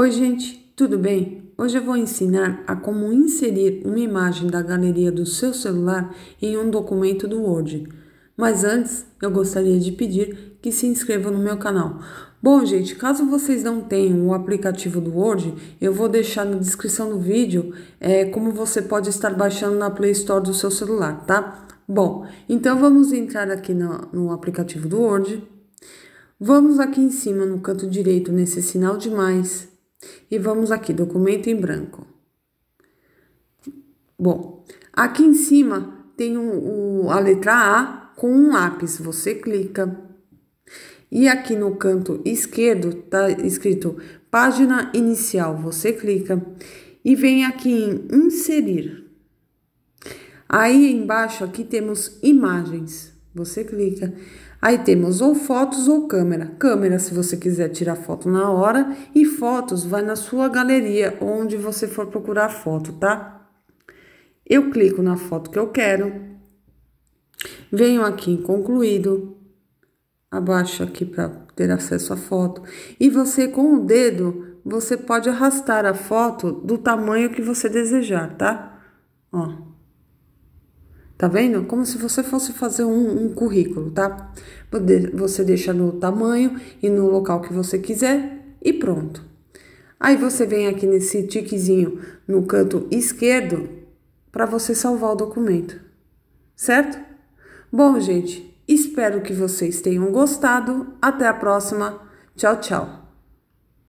Oi, gente, tudo bem? Hoje eu vou ensinar a como inserir uma imagem da galeria do seu celular em um documento do Word. Mas antes, eu gostaria de pedir que se inscrevam no meu canal. Bom, gente, caso vocês não tenham o aplicativo do Word, eu vou deixar na descrição do vídeo é, como você pode estar baixando na Play Store do seu celular, tá? Bom, então vamos entrar aqui no, no aplicativo do Word. Vamos aqui em cima no canto direito nesse sinal de mais e vamos aqui, documento em branco. Bom, aqui em cima tem um, um, a letra A com um lápis, você clica. E aqui no canto esquerdo tá escrito página inicial, você clica. E vem aqui em inserir. Aí embaixo aqui temos imagens. Você clica. Aí temos ou fotos ou câmera. Câmera, se você quiser tirar foto na hora, e fotos vai na sua galeria, onde você for procurar foto, tá? Eu clico na foto que eu quero. Venho aqui em concluído. Abaixo aqui para ter acesso à foto. E você com o dedo, você pode arrastar a foto do tamanho que você desejar, tá? Ó. Tá vendo? Como se você fosse fazer um, um currículo, tá? Você deixa no tamanho e no local que você quiser e pronto. Aí você vem aqui nesse tiquezinho no canto esquerdo para você salvar o documento, certo? Bom, gente, espero que vocês tenham gostado. Até a próxima. Tchau, tchau.